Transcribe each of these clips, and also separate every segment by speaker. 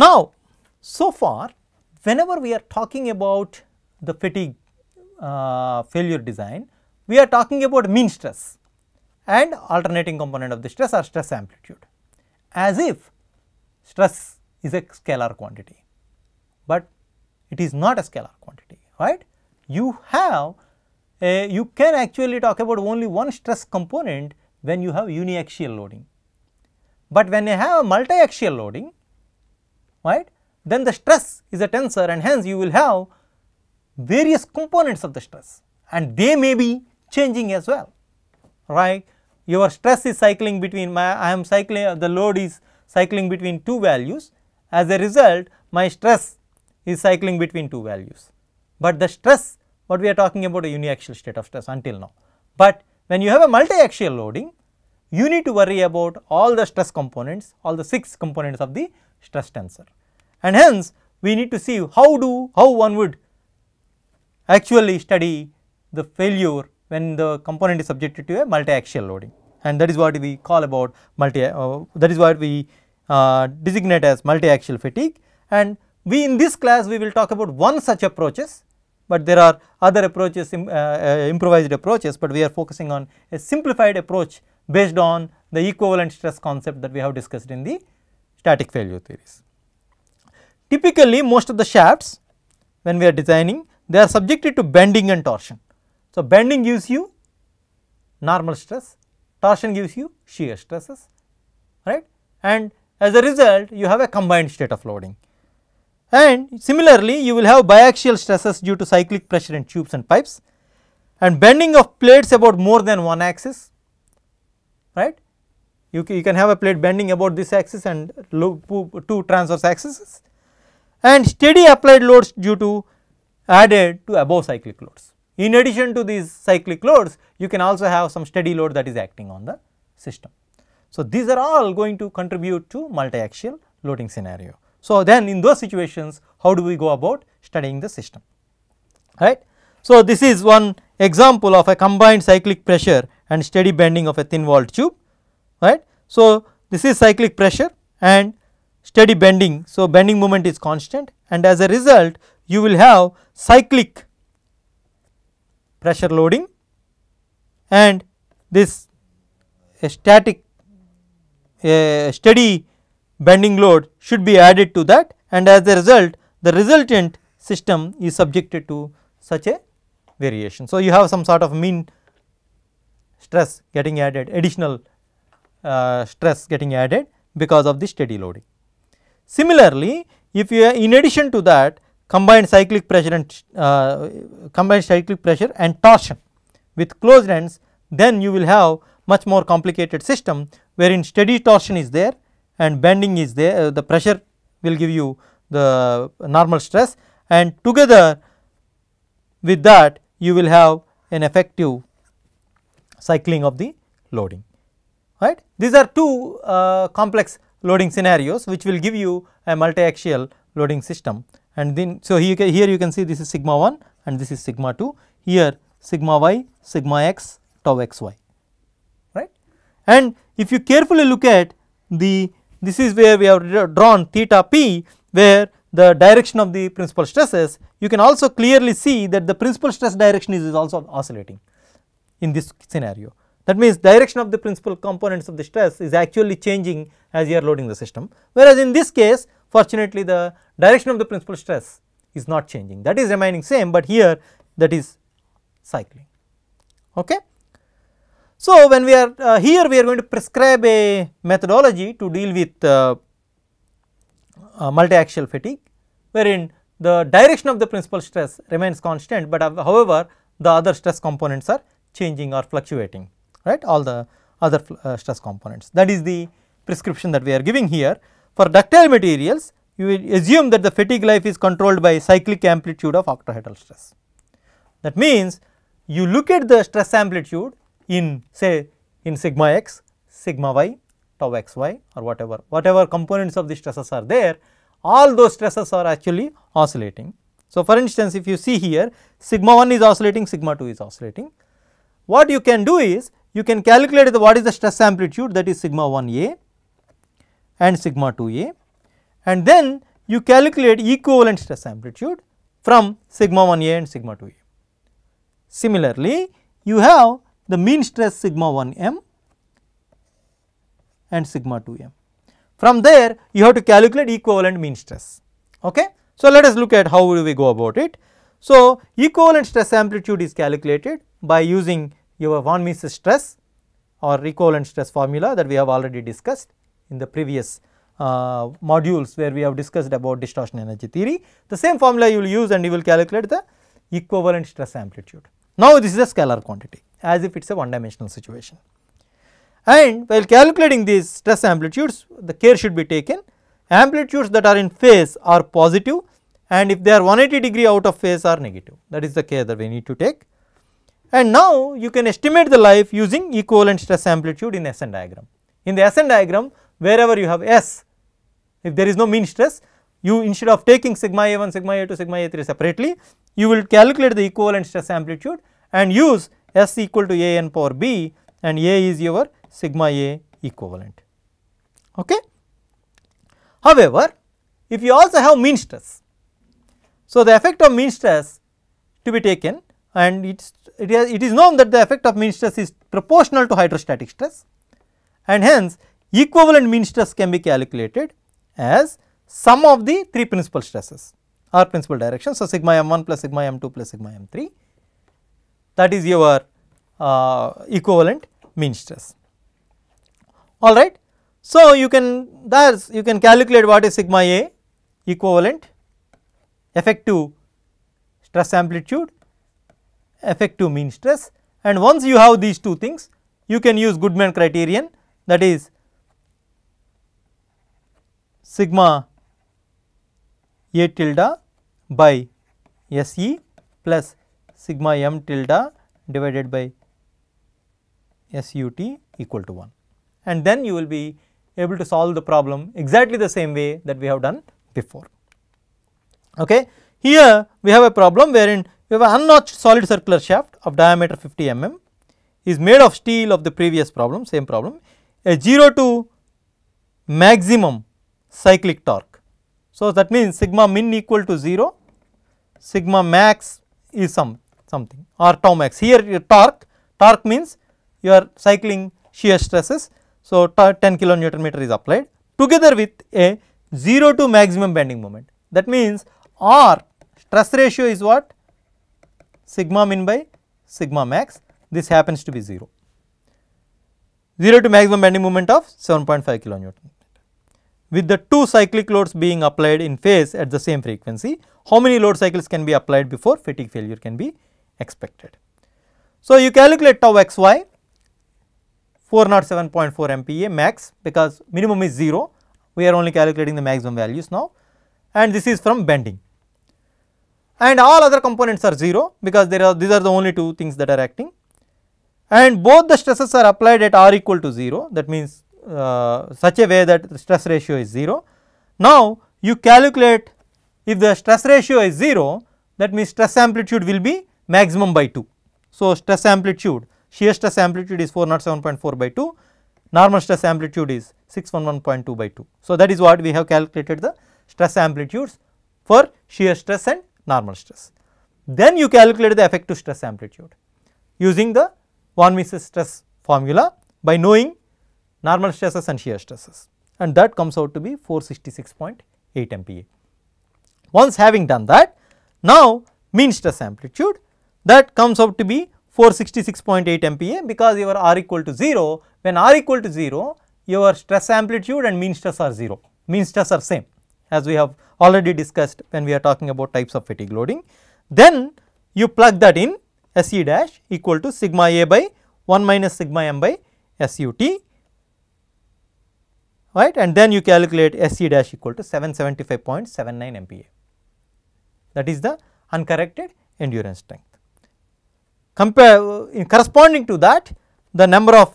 Speaker 1: Now, so far whenever we are talking about the fatigue uh, failure design, we are talking about mean stress and alternating component of the stress or stress amplitude as if stress is a scalar quantity, but it is not a scalar quantity, right. You have a, you can actually talk about only one stress component when you have uniaxial loading, but when you have a multiaxial loading, right then the stress is a tensor and hence you will have various components of the stress and they may be changing as well right your stress is cycling between my I am cycling the load is cycling between two values as a result my stress is cycling between two values but the stress what we are talking about a uniaxial state of stress until now but when you have a multi-axial loading you need to worry about all the stress components all the 6 components of the stress tensor and hence we need to see how do how one would actually study the failure when the component is subjected to a multi-axial loading and that is what we call about multi uh, that is what we uh, designate as multi-axial fatigue and we in this class we will talk about one such approaches but there are other approaches um, uh, improvised approaches but we are focusing on a simplified approach based on the equivalent stress concept that we have discussed in the static failure theories. Typically, most of the shafts when we are designing they are subjected to bending and torsion. So, bending gives you normal stress, torsion gives you shear stresses right and as a result you have a combined state of loading. And similarly, you will have biaxial stresses due to cyclic pressure in tubes and pipes and bending of plates about more than one axis right. You, you can have a plate bending about this axis and two transverse axes and steady applied loads due to added to above cyclic loads. In addition to these cyclic loads, you can also have some steady load that is acting on the system. So, these are all going to contribute to multi-axial loading scenario. So, then in those situations, how do we go about studying the system, right. So, this is one example of a combined cyclic pressure and steady bending of a thin walled tube, right. So, this is cyclic pressure and steady bending. So, bending moment is constant and as a result you will have cyclic pressure loading and this a static a steady bending load should be added to that and as a result the resultant system is subjected to such a variation. So, you have some sort of mean stress getting added additional uh, stress getting added because of the steady loading. Similarly, if you in addition to that combined cyclic pressure and uh, combined cyclic pressure and torsion with closed ends, then you will have much more complicated system wherein steady torsion is there and bending is there, uh, the pressure will give you the normal stress and together with that you will have an effective cycling of the loading right. These are two uh, complex loading scenarios which will give you a multi-axial loading system and then so here, here you can see this is sigma 1 and this is sigma 2 here sigma y sigma x tau xy right and if you carefully look at the this is where we have drawn theta p where the direction of the principal stresses you can also clearly see that the principal stress direction is, is also oscillating in this scenario that means, direction of the principal components of the stress is actually changing as you are loading the system. Whereas, in this case fortunately the direction of the principal stress is not changing that is remaining same, but here that is cycling. Okay. So, when we are uh, here we are going to prescribe a methodology to deal with uh, uh, multi-axial fatigue wherein the direction of the principal stress remains constant, but uh, however the other stress components are changing or fluctuating right all the other uh, stress components. That is the prescription that we are giving here. For ductile materials you assume that the fatigue life is controlled by cyclic amplitude of octahedral stress. That means you look at the stress amplitude in say in sigma x, sigma y, tau xy or whatever, whatever components of the stresses are there, all those stresses are actually oscillating. So, for instance, if you see here sigma 1 is oscillating, sigma 2 is oscillating. What you can do is you can calculate the, what is the stress amplitude that is sigma 1a and sigma 2a and then you calculate equivalent stress amplitude from sigma 1a and sigma 2a. Similarly, you have the mean stress sigma 1m and sigma 2m. From there you have to calculate equivalent mean stress. Okay? So, let us look at how do we go about it. So, equivalent stress amplitude is calculated by using your von Mises stress or equivalent stress formula that we have already discussed in the previous uh, modules where we have discussed about distortion energy theory. The same formula you will use and you will calculate the equivalent stress amplitude. Now, this is a scalar quantity as if it is a one dimensional situation. And while calculating these stress amplitudes, the care should be taken. Amplitudes that are in phase are positive and if they are 180 degree out of phase are negative. That is the care that we need to take and now you can estimate the life using equivalent stress amplitude in SN diagram. In the SN diagram wherever you have S, if there is no mean stress you instead of taking sigma a1, sigma a2, sigma a3 separately you will calculate the equivalent stress amplitude and use S equal to a n power b and a is your sigma a equivalent. Okay. However, if you also have mean stress, so the effect of mean stress to be taken and it's, it, is, it is known that the effect of mean stress is proportional to hydrostatic stress and hence equivalent mean stress can be calculated as sum of the three principal stresses or principal directions. So, sigma m1 plus sigma m2 plus sigma m3 that is your uh, equivalent mean stress all right. So, you can thus you can calculate what is sigma a equivalent effective stress amplitude effective mean stress and once you have these two things you can use Goodman criterion that is sigma a tilde by S e plus sigma m tilde divided by S u t equal to 1 and then you will be able to solve the problem exactly the same way that we have done before. Okay. Here we have a problem wherein we have an unnotched solid circular shaft of diameter 50 mm is made of steel of the previous problem same problem a 0 to maximum cyclic torque. So, that means sigma min equal to 0 sigma max is some something or tau max here your torque torque means you are cycling shear stresses. So, 10 kilonewton meter is applied together with a 0 to maximum bending moment that means R stress ratio is what sigma min by sigma max this happens to be 0. 0 to maximum bending moment of 7.5 Newton. With the two cyclic loads being applied in phase at the same frequency, how many load cycles can be applied before fatigue failure can be expected? So, you calculate tau xy 407.4 MPa max because minimum is 0, we are only calculating the maximum values now and this is from bending and all other components are 0 because there are these are the only two things that are acting and both the stresses are applied at r equal to 0 that means uh, such a way that the stress ratio is 0. Now, you calculate if the stress ratio is 0 that means stress amplitude will be maximum by 2. So, stress amplitude shear stress amplitude is 407.4 by 2, normal stress amplitude is 611.2 by 2. So, that is what we have calculated the stress amplitudes for shear stress and normal stress. Then you calculate the effective stress amplitude using the von Mises stress formula by knowing normal stresses and shear stresses and that comes out to be 466.8 MPa. Once having done that, now mean stress amplitude that comes out to be 466.8 MPa because your r equal to 0, when r equal to 0, your stress amplitude and mean stress are 0, mean stress are same as we have already discussed when we are talking about types of fatigue loading. Then you plug that in SE dash equal to sigma a by 1 minus sigma m by SUT right and then you calculate SE dash equal to 775.79 MPa that is the uncorrected endurance strength. Compare in uh, corresponding to that the number of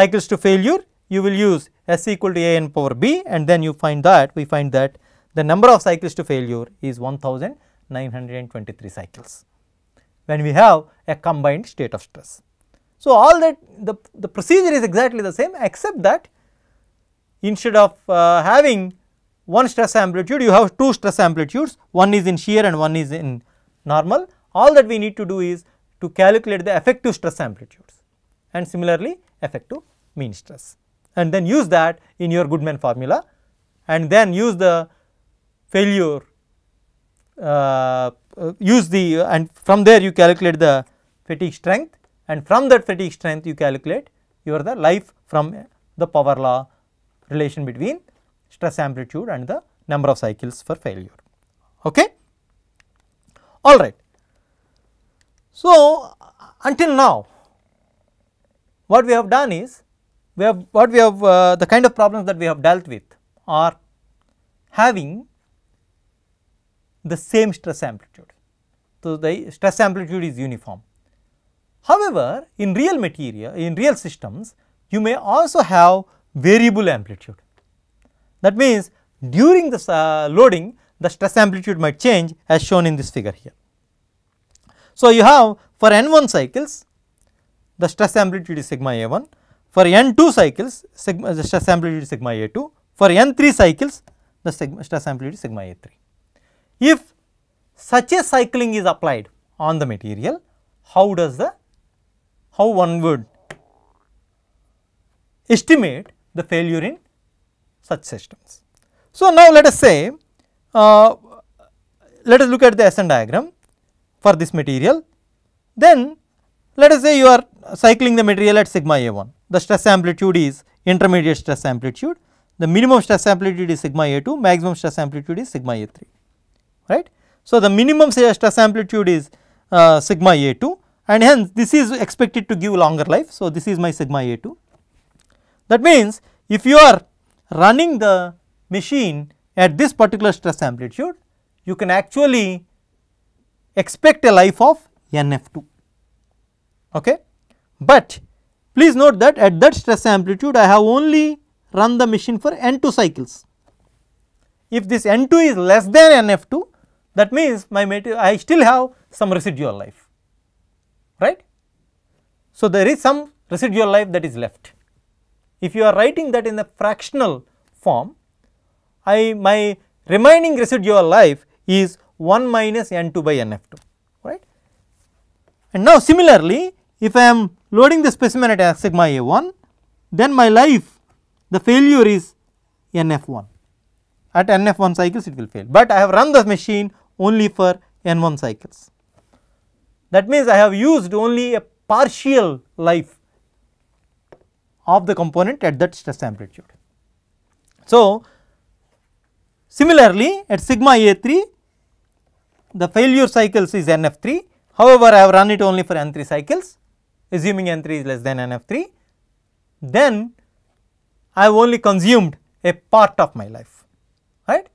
Speaker 1: cycles to failure you will use S equal to A n power B and then you find that we find that the number of cycles to failure is 1923 cycles when we have a combined state of stress. So, all that the, the procedure is exactly the same except that instead of uh, having one stress amplitude you have two stress amplitudes one is in shear and one is in normal all that we need to do is to calculate the effective stress amplitudes and similarly effective mean stress and then use that in your Goodman formula and then use the failure uh, use the and from there you calculate the fatigue strength and from that fatigue strength you calculate your the life from the power law relation between stress amplitude and the number of cycles for failure okay all right so until now what we have done is we have what we have uh, the kind of problems that we have dealt with are having the same stress amplitude. So, the stress amplitude is uniform. However, in real material in real systems you may also have variable amplitude. That means, during the uh, loading the stress amplitude might change as shown in this figure here. So, you have for n 1 cycles the stress amplitude is sigma a 1 for n2 cycles, sigma, the stress amplitude is sigma a2. For n3 cycles, the sigma, stress amplitude is sigma a3. If such a cycling is applied on the material, how does the, how one would estimate the failure in such systems. So, now let us say, uh, let us look at the SN diagram for this material, then let us say you are cycling the material at sigma A1, the stress amplitude is intermediate stress amplitude, the minimum stress amplitude is sigma A2, maximum stress amplitude is sigma A3, right. So, the minimum stress amplitude is uh, sigma A2 and hence this is expected to give longer life. So, this is my sigma A2. That means, if you are running the machine at this particular stress amplitude, you can actually expect a life of NF2 okay. But please note that at that stress amplitude I have only run the machine for N2 cycles. If this N2 is less than NF2 that means my material I still have some residual life right. So, there is some residual life that is left. If you are writing that in a fractional form I my remaining residual life is 1 minus N2 by NF2 right. And now similarly if I am loading the specimen at sigma a1 then my life the failure is nf1 at nf1 cycles it will fail but I have run the machine only for n1 cycles. That means I have used only a partial life of the component at that stress amplitude. So, similarly at sigma a3 the failure cycles is nf3 however I have run it only for n3 cycles assuming n 3 is less than n f 3, then I have only consumed a part of my life right.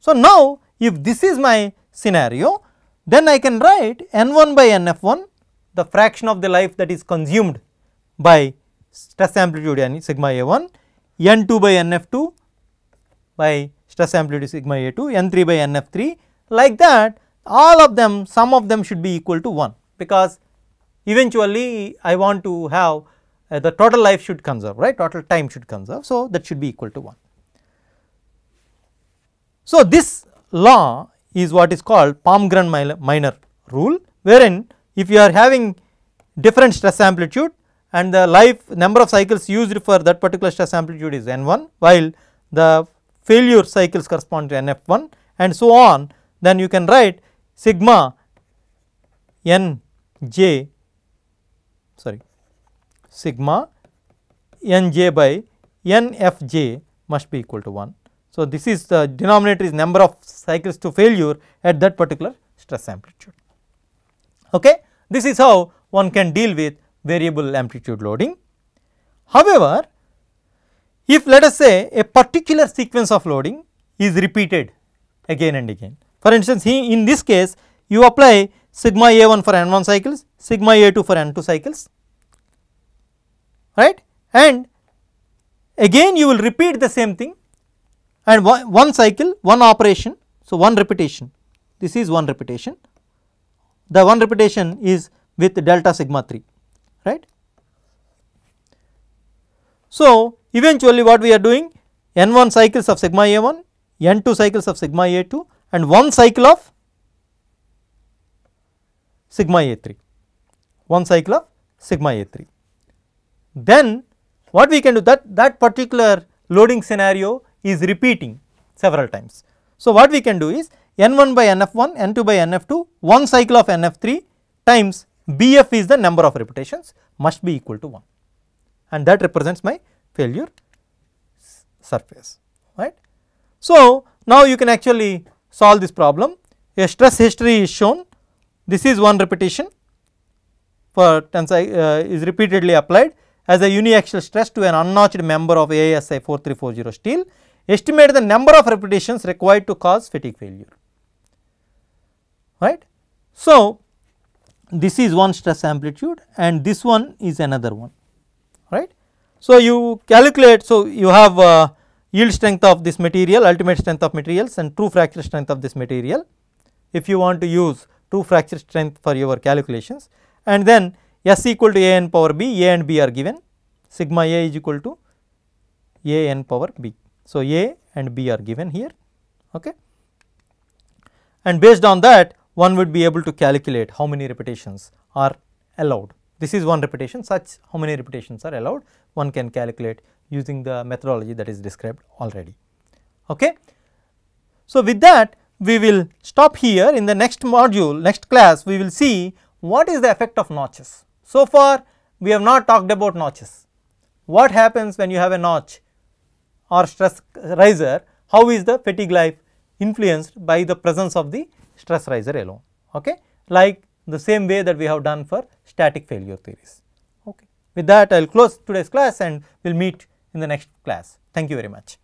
Speaker 1: So, now if this is my scenario then I can write n 1 by n f 1 the fraction of the life that is consumed by stress amplitude n sigma a 1 n 2 by n f 2 by stress amplitude sigma a 2 n 3 by n f 3 like that all of them sum of them should be equal to 1 because eventually I want to have uh, the total life should conserve, right, total time should conserve. So, that should be equal to 1. So, this law is what is called Palmgren-Miner rule, wherein if you are having different stress amplitude and the life number of cycles used for that particular stress amplitude is n1, while the failure cycles correspond to nf1 and so on, then you can write sigma n j sorry sigma n j by n f j must be equal to 1. So, this is the denominator is number of cycles to failure at that particular stress amplitude. Okay. This is how one can deal with variable amplitude loading. However, if let us say a particular sequence of loading is repeated again and again. For instance, in this case you apply sigma a1 for n1 cycles, sigma a2 for n2 cycles, right. And again you will repeat the same thing and one, one cycle, one operation, so one repetition, this is one repetition, the one repetition is with delta sigma 3, right. So, eventually what we are doing n1 cycles of sigma a1, n2 cycles of sigma a2 and 1 cycle of sigma A3, one cycle of sigma A3. Then what we can do that, that particular loading scenario is repeating several times. So, what we can do is N1 by NF1, N2 by NF2, one cycle of NF3 times BF is the number of repetitions must be equal to 1 and that represents my failure surface, right. So, now you can actually solve this problem. A stress history is shown this is one repetition for tensile uh, is repeatedly applied as a uniaxial stress to an unnotched member of ASI 4340 steel. Estimate the number of repetitions required to cause fatigue failure, right. So, this is one stress amplitude and this one is another one, right. So, you calculate, so you have uh, yield strength of this material, ultimate strength of materials and true fracture strength of this material. If you want to use Two fracture strength for your calculations and then S equal to A n power B, A and B are given sigma A is equal to A n power B. So, A and B are given here okay. and based on that one would be able to calculate how many repetitions are allowed. This is one repetition such how many repetitions are allowed one can calculate using the methodology that is described already. Okay. So, with that we will stop here in the next module, next class we will see what is the effect of notches. So far we have not talked about notches. What happens when you have a notch or stress riser, how is the fatigue life influenced by the presence of the stress riser alone, okay? like the same way that we have done for static failure theories. Okay. With that I will close today's class and we will meet in the next class. Thank you very much.